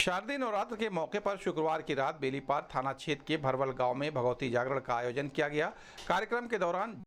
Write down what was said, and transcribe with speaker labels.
Speaker 1: शारदीय नवरात्र के मौके पर शुक्रवार की रात बेलीपार थाना क्षेत्र के भरवल गांव में भगवती जागरण का आयोजन किया गया कार्यक्रम के दौरान